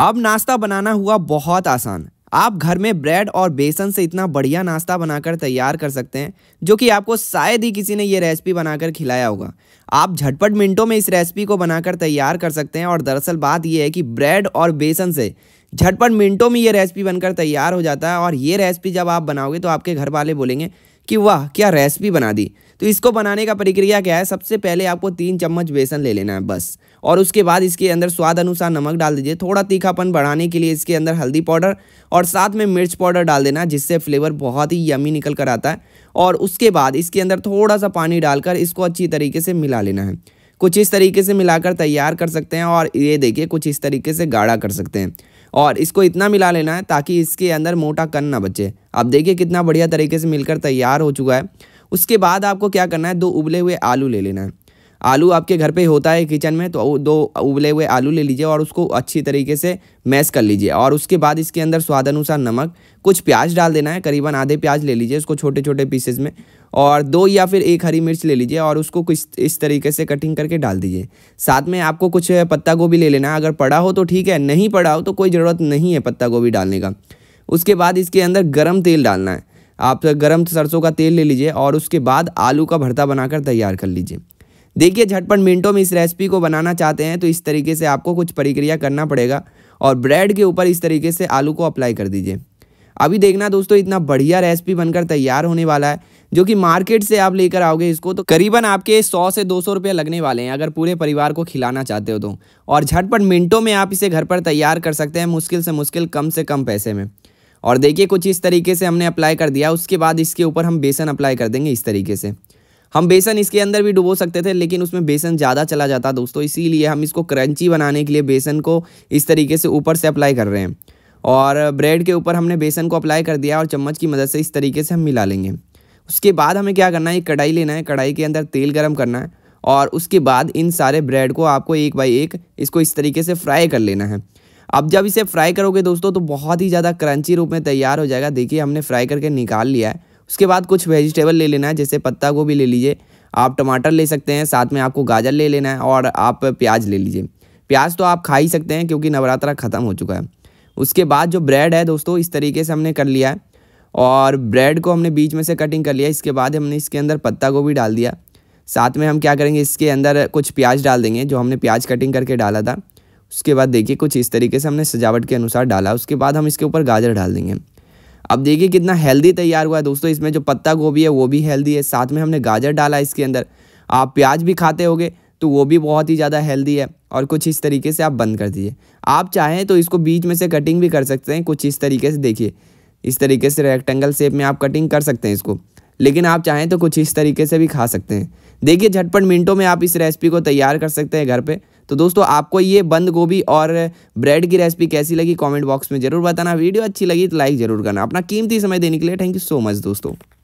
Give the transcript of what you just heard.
अब नाश्ता बनाना हुआ बहुत आसान आप घर में ब्रेड और बेसन से इतना बढ़िया नाश्ता बनाकर तैयार कर सकते हैं जो कि आपको शायद ही किसी ने ये रेसिपी बनाकर खिलाया होगा आप झटपट मिनटों में इस रेसिपी को बनाकर तैयार कर सकते हैं और दरअसल बात यह है कि ब्रेड और बेसन से झटपट मिनटों में ये रेसिपी बनकर तैयार हो जाता है और ये रेसिपी जब आप बनाओगे तो आपके घर वाले बोलेंगे कि वाह क्या रेसिपी बना दी तो इसको बनाने का प्रक्रिया क्या है सबसे पहले आपको तीन चम्मच बेसन ले लेना है बस और उसके बाद इसके अंदर स्वाद अनुसार नमक डाल दीजिए थोड़ा तीखापन बढ़ाने के लिए इसके अंदर हल्दी पाउडर और साथ में मिर्च पाउडर डाल देना जिससे फ्लेवर बहुत ही यमी निकल कर आता है और उसके बाद इसके अंदर थोड़ा सा पानी डालकर इसको अच्छी तरीके से मिला लेना है कुछ इस तरीके से मिलाकर तैयार कर सकते हैं और ये देखिए कुछ इस तरीके से गाढ़ा कर सकते हैं और इसको इतना मिला लेना है ताकि इसके अंदर मोटा कन ना बचे आप देखिए कितना बढ़िया तरीके से मिलकर तैयार हो चुका है उसके बाद आपको क्या करना है दो उबले हुए आलू ले लेना है आलू आपके घर पे होता है किचन में तो दो उबले हुए आलू ले लीजिए और उसको अच्छी तरीके से मैश कर लीजिए और उसके बाद इसके अंदर स्वाद अनुसार नमक कुछ प्याज डाल देना है करीबन आधे प्याज ले लीजिए उसको छोटे छोटे पीसेस में और दो या फिर एक हरी मिर्च ले लीजिए और उसको कुछ इस तरीके से कटिंग करके डाल दीजिए साथ में आपको कुछ पत्ता गोभी ले लेना अगर पड़ा हो तो ठीक है नहीं पड़ा हो तो कोई ज़रूरत नहीं है पत्ता गोभी डालने का उसके बाद इसके अंदर गर्म तेल डालना है आप गर्म सरसों का तेल ले लीजिए और उसके बाद आलू का भरता बनाकर तैयार कर लीजिए देखिए झटपट मिनटों में इस रेसिपी को बनाना चाहते हैं तो इस तरीके से आपको कुछ प्रक्रिया करना पड़ेगा और ब्रेड के ऊपर इस तरीके से आलू को अप्लाई कर दीजिए अभी देखना दोस्तों इतना बढ़िया रेसिपी बनकर तैयार होने वाला है जो कि मार्केट से आप लेकर आओगे इसको तो करीबन आपके 100 से 200 रुपए लगने वाले हैं अगर पूरे परिवार को खिलाना चाहते हो तो और झटपट मिनटों में आप इसे घर पर तैयार कर सकते हैं मुश्किल से मुश्किल कम से कम पैसे में और देखिए कुछ इस तरीके से हमने अप्लाई कर दिया उसके बाद इसके ऊपर हम बेसन अप्लाई कर देंगे इस तरीके से हम बेसन इसके अंदर भी डुबो सकते थे लेकिन उसमें बेसन ज़्यादा चला जाता दोस्तों इसीलिए हम इसको क्रंची बनाने के लिए बेसन को इस तरीके से ऊपर से अप्लाई कर रहे हैं और ब्रेड के ऊपर हमने बेसन को अप्लाई कर दिया और चम्मच की मदद से इस तरीके से हम मिला लेंगे उसके बाद हमें क्या करना है एक कढ़ाई लेना है कढ़ाई के अंदर तेल गर्म करना है और उसके बाद इन सारे ब्रेड को आपको एक बाई एक इसको इस तरीके से फ्राई कर लेना है अब जब इसे फ्राई करोगे दोस्तों तो बहुत ही ज़्यादा क्रंची रूप में तैयार हो जाएगा देखिए हमने फ्राई करके निकाल लिया है उसके बाद कुछ वेजिटेबल ले लेना है जैसे पत्ता गोभी ले लीजिए आप टमाटर ले सकते हैं साथ में आपको गाजर ले लेना है और आप प्याज ले लीजिए प्याज तो आप खा ही सकते हैं क्योंकि नवरात्रा ख़त्म हो चुका है उसके बाद जो ब्रेड है दोस्तों इस तरीके से हमने कर लिया है और ब्रेड को हमने बीच में से कटिंग कर लिया इसके बाद हमने इसके अंदर पत्ता गोभी डाल दिया साथ में हम क्या करेंगे इसके अंदर कुछ प्याज डाल देंगे जो हमने प्याज कटिंग करके डाला था उसके बाद देखिए कुछ इस तरीके से हमने सजावट के अनुसार डाला उसके बाद हम इसके ऊपर गाजर डाल देंगे अब देखिए कितना हेल्दी तैयार हुआ है दोस्तों इसमें जो पत्ता गोभी है वो भी हेल्दी है साथ में हमने गाजर डाला इसके अंदर आप प्याज भी खाते होगे तो वो भी बहुत ही ज़्यादा हेल्दी है और कुछ इस तरीके से आप बंद कर दीजिए आप चाहें तो इसको बीच में से कटिंग भी कर सकते हैं कुछ इस तरीके से देखिए इस तरीके से रेक्टेंगल शेप में आप कटिंग कर सकते हैं इसको लेकिन आप चाहें तो कुछ इस तरीके से भी खा सकते हैं देखिए झटपट मिनटों में आप इस रेसिपी को तैयार कर सकते हैं घर पे तो दोस्तों आपको ये बंद गोभी और ब्रेड की रेसिपी कैसी लगी कमेंट बॉक्स में जरूर बताना वीडियो अच्छी लगी तो लाइक जरूर करना अपना कीमती समय देने के लिए थैंक यू सो मच दोस्तों